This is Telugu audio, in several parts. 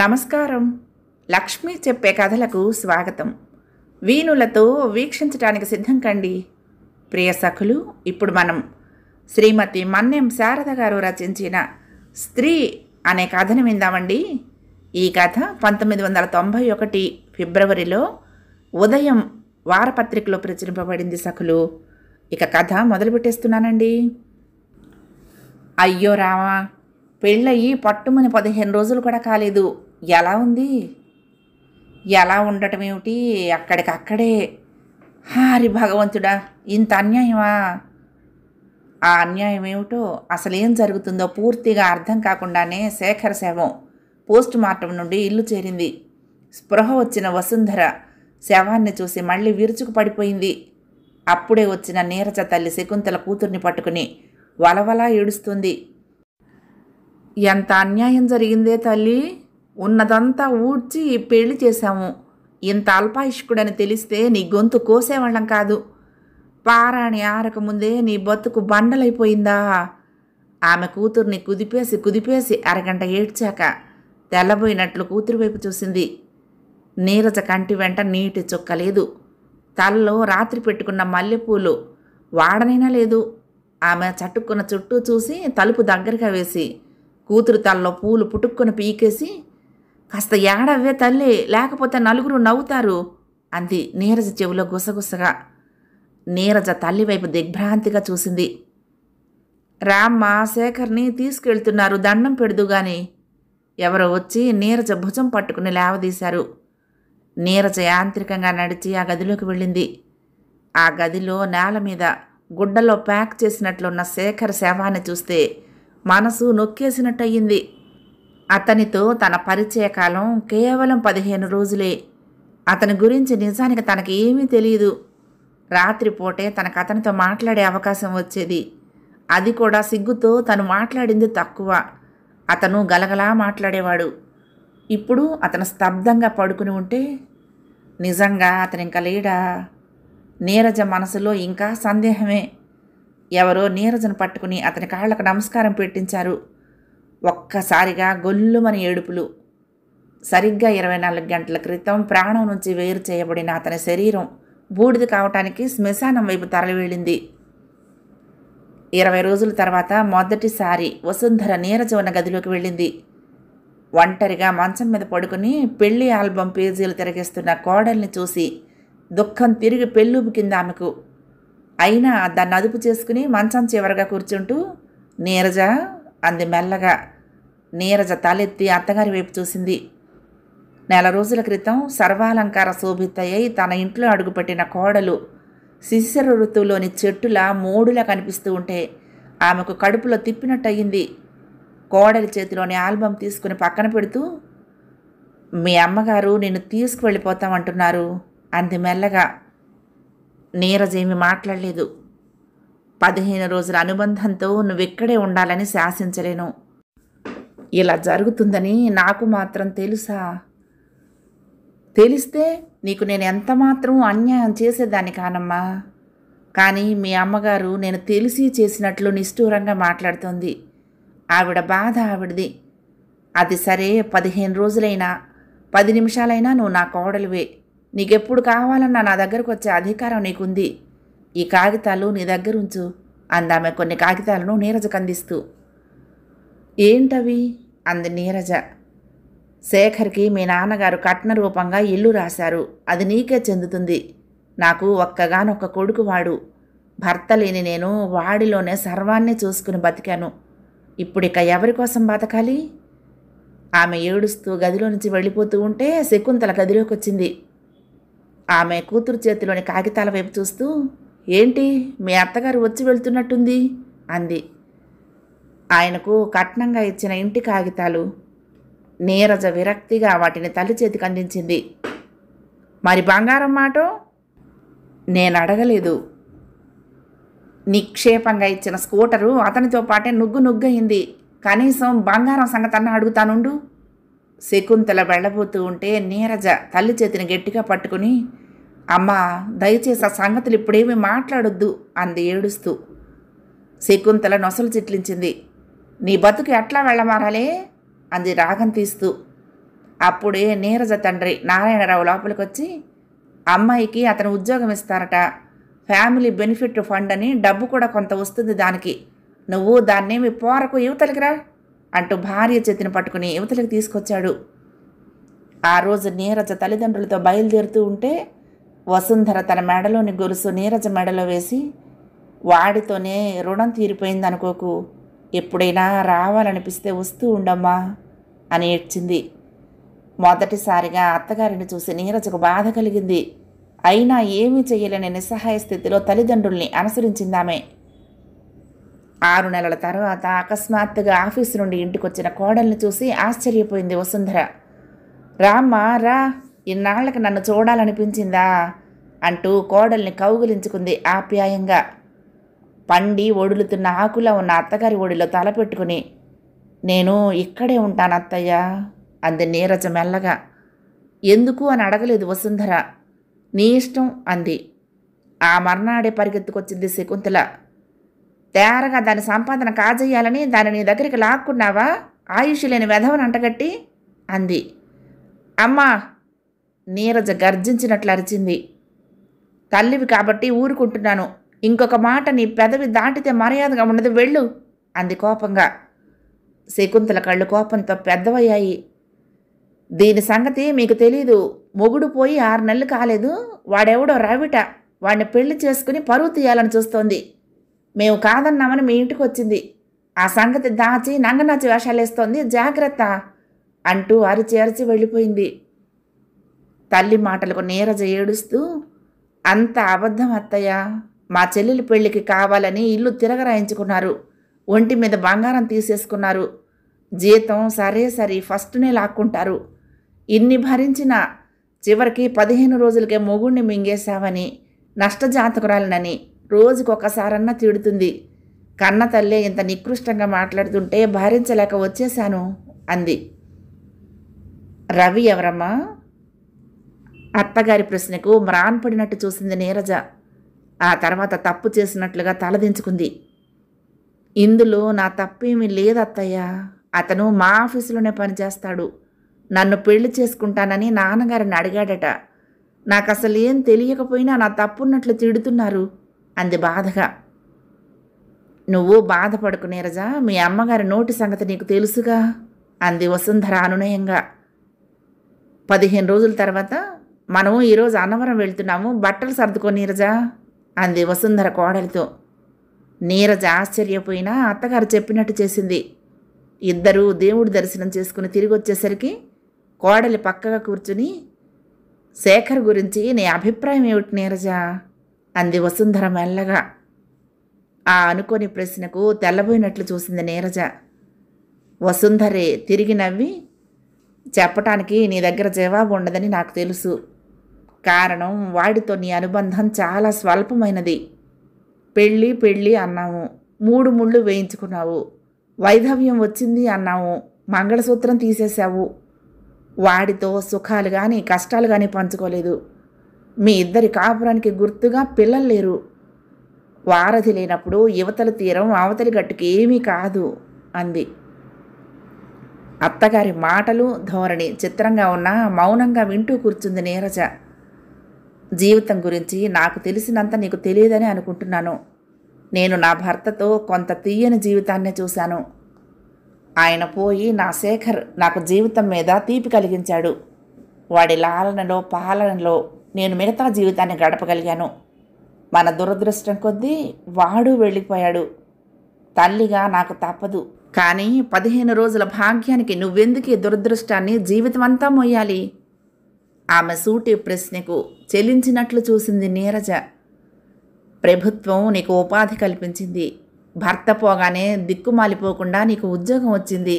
నమస్కారం లక్ష్మి చెప్పే కథలకు స్వాగతం వీణులతో వీక్షించడానికి సిద్ధం కండి ప్రియ సఖులు ఇప్పుడు మనం శ్రీమతి మన్నెం శారద గారు రచించిన స్త్రీ అనే కథను విందామండి ఈ కథ పంతొమ్మిది వందల తొంభై ఒకటి ఫిబ్రవరిలో ఉదయం వారపత్రికలో ప్రచురింపబడింది సఖులు ఇక కథ మొదలుపెట్టేస్తున్నానండి అయ్యో రామా పెళ్ళయి పట్టుమని పదిహేను రోజులు కూడా కాలేదు ఎలా ఉంది ఎలా ఉండటం ఏమిటి అక్కడికక్కడే హారి భగవంతుడా ఇంత అన్యాయమా ఆ అన్యాయం ఏమిటో అసలేం జరుగుతుందో పూర్తిగా అర్థం కాకుండానే శేఖర శవం పోస్ట్ మార్టం నుండి ఇల్లు చేరింది స్పృహ వచ్చిన వసుంధర శవాన్ని చూసి మళ్ళీ విరుచుకు పడిపోయింది అప్పుడే వచ్చిన నీరజ తల్లి శకుంతల కూతుర్ని పట్టుకుని వలవలా ఏడుస్తుంది ఎంత అన్యాయం జరిగిందే తల్లి ఉన్నదంతా ఊడ్చి పెళ్లి చేశాము ఇంత అల్పాయుష్కుడని తెలిస్తే నీ గొంతు కోసేవాళ్ళం కాదు పారాణి ఆరకముందే నీ బతుకు బండలైపోయిందా ఆమె కూతుర్ని కుదిపేసి కుదిపేసి అరగంట ఏడ్చాక తెల్లబోయినట్లు కూతురు వైపు చూసింది నీరజ కంటి వెంట నీటి చుక్కలేదు తలలో రాత్రి పెట్టుకున్న మల్లెపూలు వాడనైనా లేదు ఆమె చట్టుకున్న చుట్టూ చూసి తలుపు దగ్గరగా వేసి కూతురు తల్లో పూలు పుట్టుక్కుని పీకేసి కాస్త ఏడవే తల్లి లేకపోతే నలుగురు నవ్వుతారు అంది నీరజ చెవిలో గుసగుసగా నీరజ తల్లివైపు దిగ్భ్రాంతిగా చూసింది రామ్మ శేఖర్ని తీసుకెళ్తున్నారు దండం పెడుదుగాని ఎవరో వచ్చి నీరజ భుజం పట్టుకుని లేవదీశారు నీరజ యాంత్రికంగా నడిచి ఆ గదిలోకి వెళ్ళింది ఆ గదిలో నేల మీద గుడ్డలో ప్యాక్ చేసినట్లున్న శేఖర్ శవాన్ని చూస్తే మనసు నొక్కేసినట్టయింది అతనితో తన పరిచయకాలం కేవలం పదిహేను రోజులే అతని గురించి నిజానికి తనకి ఏమీ తెలియదు రాత్రిపూటే తనకు అతనితో మాట్లాడే అవకాశం వచ్చేది అది కూడా సిగ్గుతో తను మాట్లాడింది తక్కువ అతను గలగలా మాట్లాడేవాడు ఇప్పుడు అతను స్తబ్దంగా పడుకుని ఉంటే నిజంగా అతను ఇంకా లేడా నీరజ మనసులో ఇంకా సందేహమే ఎవరో నీరజను పట్టుకుని అతని కాళ్లకు నమస్కారం పెట్టించారు ఒక్కసారిగా గొల్లుమని ఏడుపులు సరిగ్గా ఇరవై నాలుగు గంటల క్రితం ప్రాణం నుంచి వేరు చేయబడిన అతని శరీరం బూడిద కావటానికి శ్మశానం వైపు తరలివెళ్ళింది ఇరవై రోజుల తర్వాత మొదటిసారి వసుంధర నీరజ ఉన్న గదిలోకి వెళ్ళింది ఒంటరిగా మంచం మీద పడుకుని పెళ్లి ఆల్బం పేజీలు తిరగేస్తున్న కోడల్ని చూసి దుఃఖం తిరిగి పెళ్ళూపు కింద ఆమెకు అయినా దాన్ని అదుపు చేసుకుని మంచం చివరగా కూర్చుంటూ నీరజ అంది మెల్లగా నీరజ తలెత్తి అత్తగారి వైపు చూసింది నెల రోజుల క్రితం సర్వాలంకార శోభితయ్యై తన ఇంట్లో అడుగుపెట్టిన కోడలు శిశిర ఋతువులోని చెట్టుల మూడులా కనిపిస్తూ ఉంటే ఆమెకు కడుపులో తిప్పినట్టయింది కోడలి చేతిలోని ఆల్బమ్ తీసుకుని పక్కన పెడుతూ మీ అమ్మగారు నిన్ను తీసుకువెళ్ళిపోతామంటున్నారు అంది మెల్లగా నీరజేమి మాట్లాడలేదు పదిహేను రోజుల అనుబంధంతో నువ్వెక్కడే ఉండాలని శాసించలేను ఇలా జరుగుతుందని నాకు మాత్రం తెలుసా తెలిస్తే నీకు నేను ఎంత మాత్రం అన్యాయం చేసేదాన్ని కానమ్మా కానీ మీ అమ్మగారు నేను తెలిసి చేసినట్లు నిష్ఠూరంగా మాట్లాడుతోంది ఆవిడ బాధ ఆవిడది అది సరే పదిహేను రోజులైనా పది నిమిషాలైనా నువ్వు నా కోడలివే నీకెప్పుడు కావాలన్నా నా దగ్గరకు వచ్చే అధికారం నీకుంది ఈ కాగితాలు నీ దగ్గరుంచు అందామె కొన్ని కాగితాలను నీరజకు అందిస్తూ ఏంటవి అంది నీరజ శేఖర్కి మీ నాన్నగారు కట్న రూపంగా ఇల్లు రాశారు అది నీకే చెందుతుంది నాకు ఒక్కగానొక్క కొడుకు వాడు భర్త లేని నేను వాడిలోనే సర్వాన్ని చూసుకుని బతికాను ఇప్పుడిక ఎవరి కోసం బతకాలి ఆమె ఏడుస్తూ గదిలో నుంచి వెళ్ళిపోతూ ఉంటే శకుంతల గదిలోకి వచ్చింది ఆమె కూతురు చేతిలోని కాగితాల వైపు చూస్తూ ఏంటి మీ అత్తగారు వచ్చి వెళ్తున్నట్టుంది అంది ఆయనకు కట్నంగా ఇచ్చిన ఇంటి కాగితాలు నీరజ విరక్తిగా వాటిని తల్లి చేతికి అందించింది మరి బంగారం మాట నేను అడగలేదు నిక్షేపంగా ఇచ్చిన స్కూటరు అతనితో పాటే నుగ్గు నుగ్గయింది కనీసం బంగారం సంగతన్న అడుగుతానుండు శకుంతల వెళ్ళబోతూ ఉంటే నీరజ తల్లి చేతిని గట్టిగా పట్టుకుని అమ్మా దయచేసి ఆ సంగతులు ఇప్పుడేమీ మాట్లాడొద్దు అంది ఏడుస్తూ శకుంతల నొసలు చిట్లించింది నీ బతుకు ఎట్లా వెళ్ళమారాలే అంది రాగం తీస్తూ అప్పుడే నీరజ తండ్రి నారాయణరావు లోపలికొచ్చి అమ్మాయికి అతను ఉద్యోగం ఇస్తారట ఫ్యామిలీ బెనిఫిట్ ఫండ్ అని డబ్బు కూడా కొంత వస్తుంది దానికి నువ్వు దాన్నేమి పోరకు రా అంటూ భార్య చేతిని పట్టుకుని యువతలకు తీసుకొచ్చాడు ఆ రోజు నీరజ తల్లిదండ్రులతో బయలుదేరుతూ ఉంటే వసుంధర తన మెడలోని గొలుసు నీరజ మెడలో వేసి వాడితోనే రుణం తీరిపోయిందనుకోకు ఎప్పుడైనా రావాలనిపిస్తే వస్తూ ఉండమ్మా అని ఏడ్చింది మొదటిసారిగా అత్తగారిని చూసి నీరజకు బాధ కలిగింది అయినా ఏమీ చేయలేని నిస్సహాయ స్థితిలో తల్లిదండ్రుల్ని అనుసరించిందామే ఆరు నెలల తర్వాత అకస్మాత్తుగా ఆఫీసు నుండి ఇంటికొచ్చిన కోడల్ని చూసి ఆశ్చర్యపోయింది వసుంధర రామ్మా రా ఇన్నాళ్ళకి నన్ను చూడాలనిపించిందా అంటూ కోడల్ని కౌగులించుకుంది ఆప్యాయంగా పండి ఒడులుతున్న ఆకులా ఉన్న అత్తగారి ఒడిలో తలపెట్టుకుని నేను ఇక్కడే ఉంటాను అత్తయ్య అంది నీరజ మెల్లగా ఎందుకు అని అడగలేదు వసుంధర నీ ఇష్టం అంది ఆ మర్నాడే పరిగెత్తుకొచ్చింది శకుంతల తేరగా దాని సంపాదన కాజేయాలని దాని నీ దగ్గరికి లాక్కున్నావా ఆయుష్ లేని వెధవని అంటగట్టి అంది అమ్మా నీరజ గర్జించినట్లు అరిచింది తల్లివి కాబట్టి ఊరుకుంటున్నాను ఇంకొక మాట నీ పెదవి దాటితే మర్యాదగా ఉండదు వెళ్ళు అంది కోపంగా శకుంతల కళ్ళు కోపంతో పెద్దవయ్యాయి దీని సంగతి మీకు తెలీదు మొగుడు పోయి ఆరు నెలలు కాలేదు వాడెవడో రవిట వాడిని పెళ్లి చేసుకుని పరువు తీయాలని చూస్తోంది మేము కాదన్నామని మీ ఇంటికి వచ్చింది ఆ సంగతి దాచి నంగనాచి వేషాలేస్తోంది జాగ్రత్త అంటూ అరిచి అరిచి వెళ్ళిపోయింది తల్లి మాటలకు నేరజ ఏడుస్తూ అంత అబద్ధం అత్తయ్య మా చెల్లెలి పెళ్లికి కావాలని ఇల్లు తిరగరాయించుకున్నారు ఒంటి మీద బంగారం తీసేసుకున్నారు జీతం సరే సరే ఫస్ట్నే లాక్కుంటారు ఇన్ని భరించిన చివరికి పదిహేను రోజులకే మొగుణ్ణి మింగేశావని నష్టజాతకురాలనని రోజుకొకసారన్నా తిడుతుంది కన్న తల్లే ఇంత నికృష్టంగా మాట్లాడుతుంటే భరించలేక వచ్చేశాను అంది రవి ఎవరమ్మా అత్తగారి ప్రశ్నకు మ్రాన్ పడినట్టు చూసింది నీరజ ఆ తర్వాత తప్పు చేసినట్లుగా తలదించుకుంది ఇందులో నా తప్పేమీ లేదత్తయ్య అతను మా ఆఫీసులోనే పనిచేస్తాడు నన్ను పెళ్లి చేసుకుంటానని నాన్నగారిని అడిగాడట నాకు అసలు ఏం తెలియకపోయినా నా తప్పున్నట్లు తిడుతున్నారు అంది బాధగా నువ్వు బాధపడుకు నీరజా మీ అమ్మగారి నోటి సంగతి నీకు తెలుసుగా అంది వసుంధర అనునయంగా పదిహేను రోజుల తర్వాత మనము ఈరోజు అన్నవరం వెళ్తున్నాము బట్టలు సర్దుకో నీరజ అంది వసుంధర కోడలితో నీరజ ఆశ్చర్యపోయినా అత్తగారు చెప్పినట్టు చేసింది ఇద్దరూ దేవుడి దర్శనం చేసుకుని తిరిగి వచ్చేసరికి కోడలి పక్కగా కూర్చుని శేఖర్ గురించి నీ అభిప్రాయం ఏమిటి నీరజ అంది వసుంధర మెల్లగా ఆ అనుకోని ప్రశ్నకు తెల్లబోయినట్లు చూసింది నీరజ వసుంధరే తిరిగి నవ్వి చెప్పటానికి నీ దగ్గర జవాబు ఉండదని నాకు తెలుసు కారణం వాడితో నీ అనుబంధం చాలా స్వల్పమైనది పెళ్ళి పెళ్ళి అన్నాము మూడు ముళ్ళు వేయించుకున్నావు వైధవ్యం వచ్చింది అన్నాము మంగళసూత్రం తీసేశావు వాడితో సుఖాలు కానీ కష్టాలు కానీ పంచుకోలేదు మీ ఇద్దరి కాపురానికి గుర్తుగా పిల్లలు లేరు వారధి లేనప్పుడు యువతల తీరం అవతలి గట్టుకి ఏమీ కాదు అంది అత్తగారి మాటలు ధోరణి చిత్రంగా ఉన్నా మౌనంగా వింటూ కూర్చుంది నీరజ జీవితం గురించి నాకు తెలిసినంత నీకు తెలియదని అనుకుంటున్నాను నేను నా భర్తతో కొంత తీయని జీవితాన్నే చూశాను ఆయన పోయి నా శేఖర్ నాకు జీవితం మీద తీపి కలిగించాడు వాడి లాలనలో పాలనలో నేను మిగతా జీవితాన్ని గడపగలిగాను మన దురదృష్టం కొద్దీ వాడు వెళ్ళిపోయాడు తల్లిగా నాకు తప్పదు కానీ పదిహేను రోజుల భాగ్యానికి నువ్వెందుకు దురదృష్టాన్ని జీవితం అంతా మొయ్యాలి ఆమె సూటి ప్రశ్నకు చెలించినట్లు చూసింది నీరజ ప్రభుత్వం నీకు ఉపాధి కల్పించింది భర్త పోగానే దిక్కుమాలిపోకుండా నీకు ఉద్యోగం వచ్చింది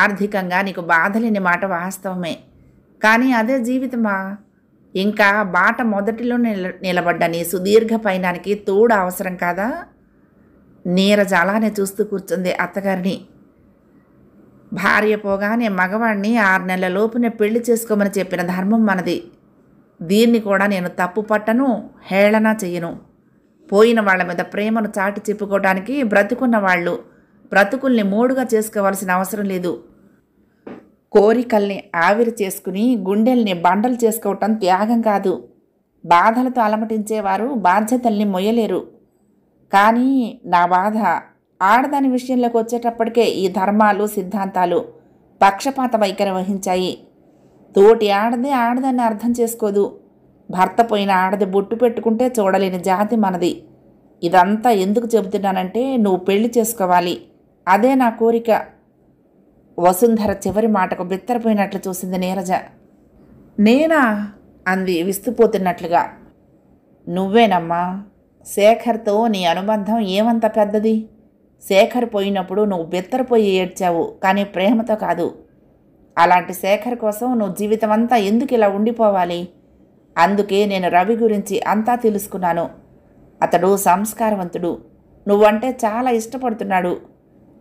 ఆర్థికంగా నీకు బాధలేని మాట వాస్తవమే కానీ అదే జీవితమా ఇంకా బాట మొదటిలో నిల నిలబడ్డ నీ సుదీర్ఘ పయనానికి తోడు అవసరం కాదా నీరజ అలానే చూస్తూ కూర్చుంది అత్తగారిని భార్య పోగానే మగవాణ్ణి ఆరు నెలల లోపునే పెళ్లి చేసుకోమని చెప్పిన ధర్మం మనది దీన్ని కూడా నేను తప్పు పట్టను హేళన చెయ్యను పోయిన వాళ్ళ మీద ప్రేమను చాటి చెప్పుకోవడానికి బ్రతుకున్న వాళ్ళు బ్రతుకుల్ని మూడుగా చేసుకోవాల్సిన అవసరం లేదు కోరికల్ని ఆవిరి చేసుకుని గుండెల్ని బండలు చేసుకోవటం త్యాగం కాదు బాధలతో అలమటించేవారు బాధ్యతల్ని మొయ్యలేరు కానీ నా బాధ ఆడదాని విషయంలోకి వచ్చేటప్పటికే ఈ ధర్మాలు సిద్ధాంతాలు పక్షపాత వైఖరి వహించాయి తోటి ఆడది ఆడదాన్ని అర్థం చేసుకోదు భర్త పోయిన ఆడది బొట్టు పెట్టుకుంటే చూడలేని జాతి మనది ఇదంతా ఎందుకు చెబుతున్నానంటే నువ్వు పెళ్లి చేసుకోవాలి అదే నా కోరిక వసుంధర చివరి మాటకు బిత్తరపోయినట్లు చూసింది నీరజ నేనా అంది విస్తుపోతున్నట్లుగా నువ్వేనమ్మా శేఖర్తో నీ అనుబంధం ఏమంత పెద్దది శేఖర్ పోయినప్పుడు నువ్వు బిత్తరపోయి ఏడ్చావు కానీ ప్రేమతో కాదు అలాంటి శేఖర్ కోసం నువ్వు జీవితం అంతా ఎందుకు ఇలా ఉండిపోవాలి అందుకే నేను రవి గురించి అంతా తెలుసుకున్నాను అతడు సంస్కారవంతుడు నువ్వంటే చాలా ఇష్టపడుతున్నాడు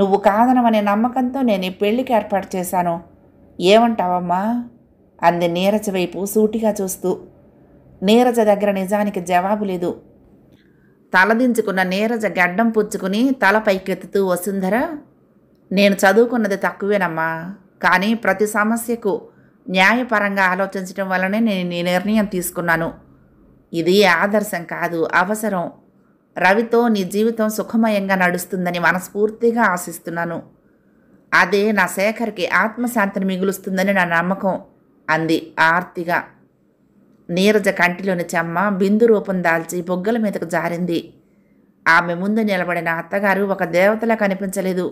నువ్వు కాదనమనే నమ్మకంతో నేను ఈ పెళ్లికి ఏర్పాటు చేశాను ఏమంటావమ్మా అంది నీరజ వైపు సూటిగా చూస్తూ నీరజ దగ్గర నిజానికి జవాబు లేదు తలదించుకున్న నీరజ గడ్డం పుచ్చుకుని తల పైకెత్తుతూ వసుంధర నేను చదువుకున్నది తక్కువేనమ్మా కానీ ప్రతి సమస్యకు న్యాయపరంగా ఆలోచించడం వల్లనే నేను ఈ నిర్ణయం తీసుకున్నాను ఇది ఆదర్శం కాదు అవసరం రవితో నీ జీవితం సుఖమయంగా నడుస్తుందని మనస్ఫూర్తిగా ఆశిస్తున్నాను అదే నా శేఖర్కి ఆత్మశాంతిని మిగులుస్తుందని నా నమ్మకం అంది ఆర్తిగా నీరజ కంటిలోని చెమ్మ బిందు రూపం దాల్చి బొగ్గల మీదకు జారింది ఆమె ముందు నిలబడిన అత్తగారు ఒక దేవతలా కనిపించలేదు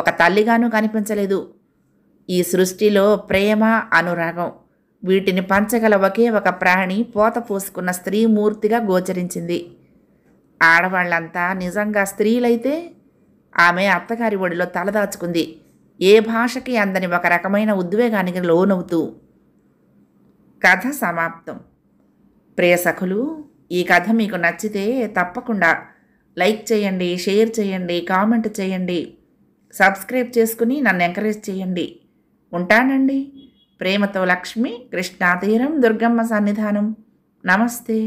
ఒక తల్లిగానూ కనిపించలేదు ఈ సృష్టిలో ప్రేమ అనురాగం వీటిని పంచగల ఒకే ఒక ప్రాణి పోత పోసుకున్న స్త్రీమూర్తిగా గోచరించింది ఆడవాళ్ళంతా నిజంగా స్త్రీలైతే ఆమె అత్తగారి ఒడిలో తలదాచుకుంది ఏ భాషకి అందని ఒక రకమైన ఉద్వేగానికి లోనవుతూ కథ సమాప్తం ప్రియ సఖులు ఈ కథ మీకు నచ్చితే తప్పకుండా లైక్ చేయండి షేర్ చేయండి కామెంట్ చేయండి సబ్స్క్రైబ్ చేసుకుని నన్ను ఎంకరేజ్ చేయండి ఉంటానండి ప్రేమతో లక్ష్మి కృష్ణాతీరం దుర్గమ్మ సన్నిధానం నమస్తే